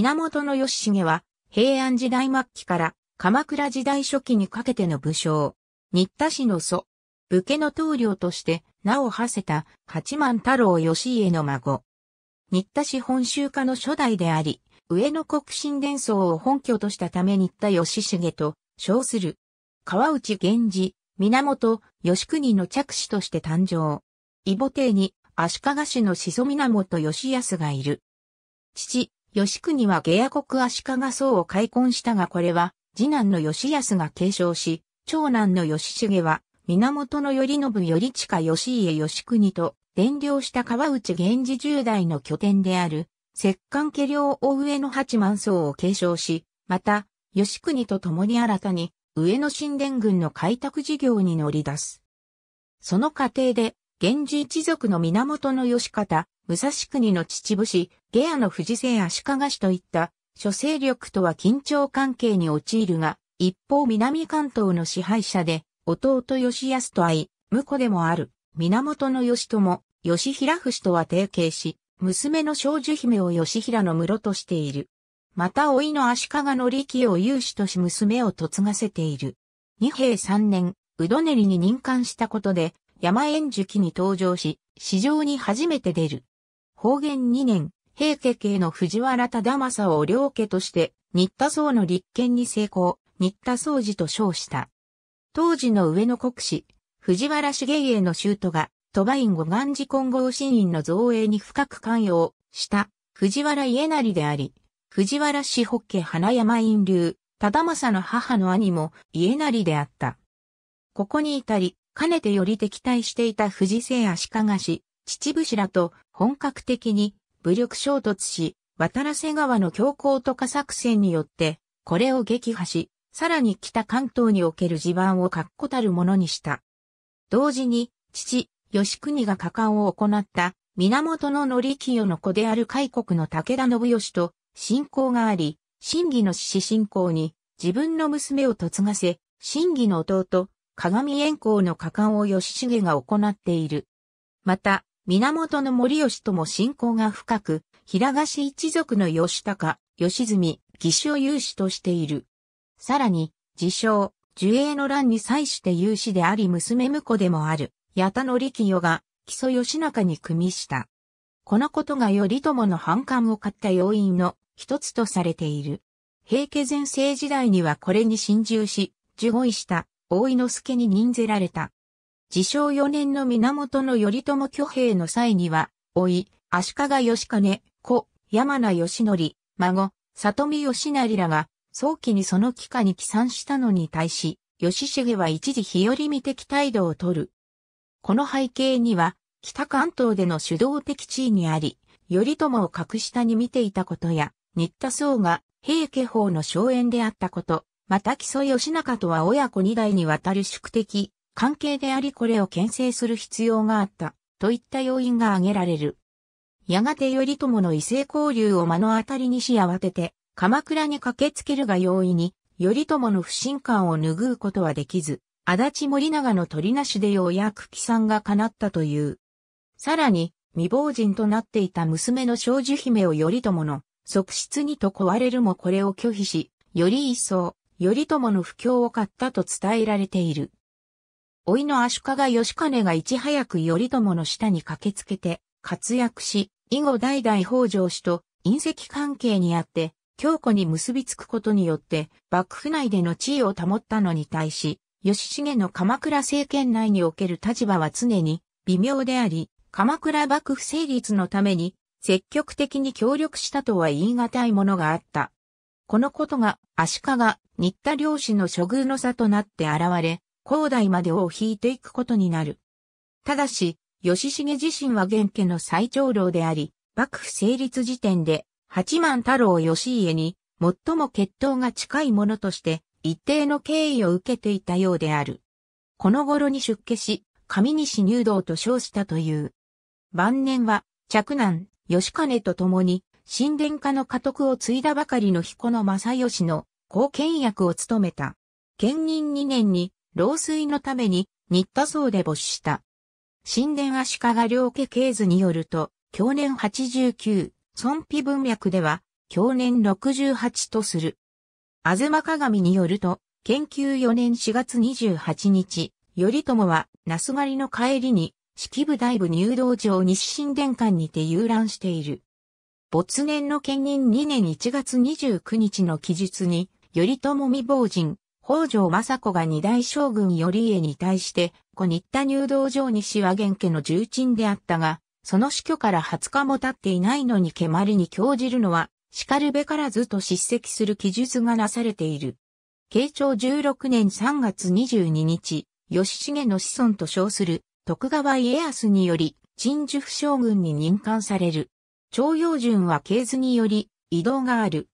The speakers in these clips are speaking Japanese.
源義重は、平安時代末期から鎌倉時代初期にかけての武将、新田氏の祖、武家の棟梁として名を馳せた八幡太郎義家の孫。新田氏本州家の初代であり、上野国神伝奏を本拠としたため新田義重と称する。川内源氏、源義国の着手として誕生。異母帝に足利氏の始祖源義康がいる。父、吉国は下野国足利僧を開墾したがこれは、次男の吉康が継承し、長男の吉重は、源頼信頼近義家吉国と、伝領した川内源氏十代の拠点である、摂関家領大上の八万僧を継承し、また、吉国と共に新たに、上野神殿軍の開拓事業に乗り出す。その過程で、源氏一族の源の義方、武蔵国の秩父市、下野の富士勢足利市といった諸勢力とは緊張関係に陥るが、一方南関東の支配者で、弟義康と会い、婿でもある、源義朝、義平不死とは提携し、娘の少女姫を義平の室としている。また老いの足利の力を有志とし娘を嫁がせている。二平三年、うどねりに任官したことで、山縁樹木に登場し、市場に初めて出る。方言2年、平家系の藤原忠政を両家として、新田僧の立憲に成功、新田僧寺と称した。当時の上野国史、藤原茂家の都が、鳥羽院護願寺金剛神院の造営に深く関与した藤原家成であり、藤原氏北家花山院流、忠政の母の兄も家成であった。ここに至り、かねてより敵対していた藤聖足利氏、秩父氏らと本格的に武力衝突し、渡良瀬川の強行渡河作戦によって、これを撃破し、さらに北関東における地盤を確固たるものにした。同時に、父、吉国が果敢を行った源のり清の子である開国の武田信義と信仰があり、真偽の死信仰に自分の娘を嫁がせ、真偽の弟、鏡炎光の果敢を義重が行っている。また、源の森義とも親交が深く、平賀氏一族の義高、義住、義手を有志としている。さらに、自称、樹栄の乱に際して有志であり娘婿でもある、八田の力代が、木曽義仲に組みした。このことが頼朝の反感を買った要因の一つとされている。平家前世時代にはこれに心中し、受護した、大井之助に任ぜられた。自称4年の源頼朝挙兵の際には、老い、足利義兼、子、山名義則、孫、里見義成らが、早期にその帰化に帰参したのに対し、義重は一時日和見的態度をとる。この背景には、北関東での主導的地位にあり、頼朝を格下に見ていたことや、新田僧が平家法の荘園であったこと、また木曽義仲とは親子二代にわたる宿敵、関係でありこれを牽制する必要があった、といった要因が挙げられる。やがて頼朝の異性交流を目の当たりにし慌てて、鎌倉に駆けつけるが容易に、頼朝の不信感を拭うことはできず、足立森長の取りなしでようやく帰参が叶ったという。さらに、未亡人となっていた娘の少女姫を頼朝の側室にと壊れるもこれを拒否し、より一層、頼朝の不況を買ったと伝えられている。老いの足利義兼がいち早く頼朝の下に駆けつけて活躍し、以後代々北条氏と隕石関係にあって、強固に結びつくことによって、幕府内での地位を保ったのに対し、義重の鎌倉政権内における立場は常に微妙であり、鎌倉幕府成立のために積極的に協力したとは言い難いものがあった。このことが足利、新田領主の処遇の差となって現れ、高代までを引いていくことになる。ただし、吉重自身は元家の最長老であり、幕府成立時点で、八幡太郎義家に、最も血統が近いものとして、一定の敬意を受けていたようである。この頃に出家し、上西入道と称したという。晩年は、嫡男、吉金と共に、神殿家の家督を継いだばかりの彦の正義の後見役を務めた。兼任2年に老衰のために、新田荘で没した。神殿足利両家系図によると、去年89、尊卑文脈では、去年68とする。あずま鏡によると、研究4年4月28日、頼朝は、なすがりの帰りに、式部大部入道場西神殿館にて遊覧している。没年の兼任2年1月29日の記述に、頼朝未亡人、北条政子が二代将軍頼家に対して、小日田入道場西は源家の重鎮であったが、その死去から20日も経っていないのに蹴鞠に興じるのは、叱るべからずと叱責する記述がなされている。慶長16年3月22日、吉重の子孫と称する徳川家康により、陳寿府将軍に任官される。徴用順は系図により、移動がある。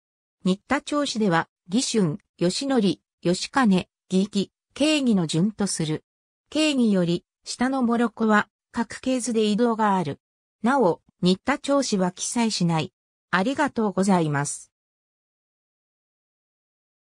日田町市では、義春、吉則、吉金、義義、敬義の順とする。敬義より、下のモロコは、各系図で移動がある。なお、新田調子は記載しない。ありがとうございます。